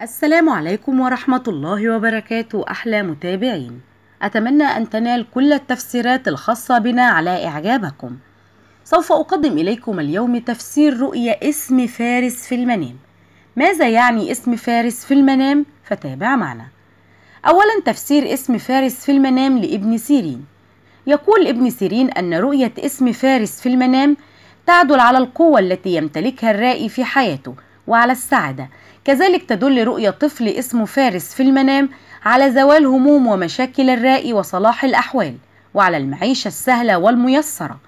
السلام عليكم ورحمة الله وبركاته أحلى متابعين أتمنى أن تنال كل التفسيرات الخاصة بنا على إعجابكم سوف أقدم إليكم اليوم تفسير رؤية اسم فارس في المنام ماذا يعني اسم فارس في المنام؟ فتابع معنا أولا تفسير اسم فارس في المنام لابن سيرين يقول ابن سيرين أن رؤية اسم فارس في المنام تعدل على القوة التي يمتلكها الرائي في حياته وعلى السعادة كذلك تدل رؤية طفل اسمه فارس في المنام على زوال هموم ومشاكل الراء وصلاح الأحوال وعلى المعيشة السهلة والميسرة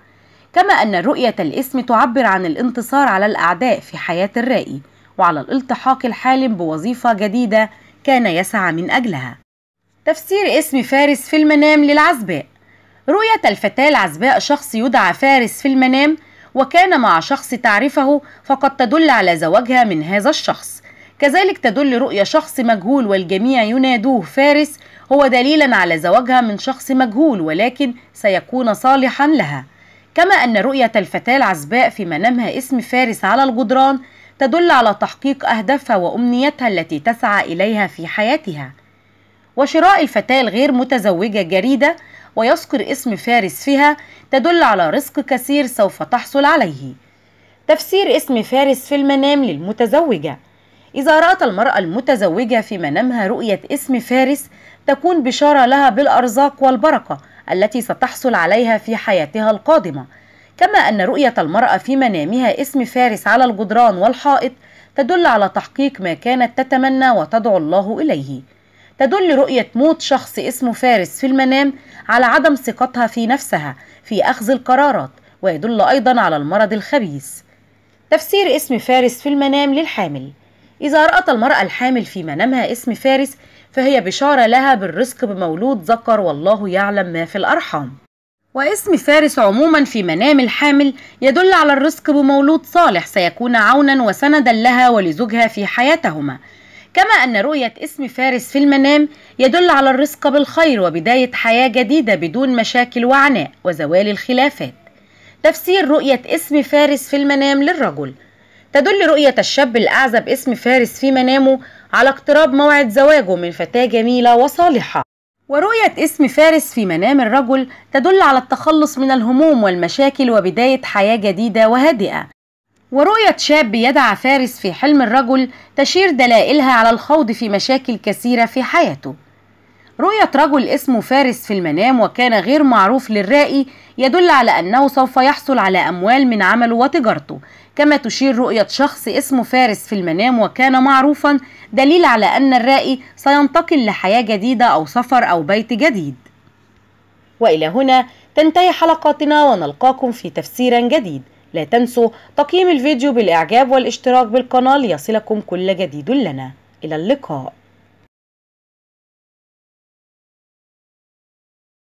كما أن رؤية الاسم تعبر عن الانتصار على الأعداء في حياة الرائي وعلى الالتحاق الحالم بوظيفة جديدة كان يسعى من أجلها تفسير اسم فارس في المنام للعزباء رؤية الفتاة العزباء شخص يدعى فارس في المنام وكان مع شخص تعرفه فقد تدل على زواجها من هذا الشخص كذلك تدل رؤية شخص مجهول والجميع ينادوه فارس هو دليلا على زواجها من شخص مجهول ولكن سيكون صالحا لها كما أن رؤية الفتاة العزباء في منامها اسم فارس على الجدران تدل على تحقيق أهدافها وأمنيتها التي تسعى إليها في حياتها وشراء الفتاة الغير متزوجة جريدة ويذكر اسم فارس فيها تدل على رزق كثير سوف تحصل عليه تفسير اسم فارس في المنام للمتزوجة إذا رأت المرأة المتزوجة في منامها رؤية اسم فارس تكون بشارة لها بالأرزاق والبركة التي ستحصل عليها في حياتها القادمة كما أن رؤية المرأة في منامها اسم فارس على الجدران والحائط تدل على تحقيق ما كانت تتمنى وتدعو الله إليه تدل رؤية موت شخص اسمه فارس في المنام على عدم ثقتها في نفسها في أخذ القرارات ويدل أيضا على المرض الخبيث تفسير اسم فارس في المنام للحامل إذا رأت المرأة الحامل في منامها اسم فارس فهي بشارة لها بالرزق بمولود ذكر والله يعلم ما في الأرحام واسم فارس عموما في منام الحامل يدل على الرزق بمولود صالح سيكون عونا وسندا لها ولزوجها في حياتهما كما أن رؤية اسم فارس في المنام يدل على الرزق بالخير وبداية حياة جديدة بدون مشاكل وعناء وزوال الخلافات تفسير رؤية اسم فارس في المنام للرجل تدل رؤية الشاب الأعزى باسم فارس في منامه على اقتراب موعد زواجه من فتاة جميلة وصالحة ورؤية اسم فارس في منام الرجل تدل على التخلص من الهموم والمشاكل وبداية حياة جديدة وهادئة ورؤية شاب يدعى فارس في حلم الرجل تشير دلائلها على الخوض في مشاكل كثيرة في حياته رؤية رجل اسمه فارس في المنام وكان غير معروف للرائي يدل على أنه سوف يحصل على أموال من عمله وتجارته كما تشير رؤية شخص اسمه فارس في المنام وكان معروفا دليل على أن الرائي سينتقل لحياة جديدة أو سفر أو بيت جديد وإلى هنا تنتهي حلقاتنا ونلقاكم في تفسير جديد لا تنسوا تقييم الفيديو بالإعجاب والاشتراك بالقناة ليصلكم كل جديد لنا إلى اللقاء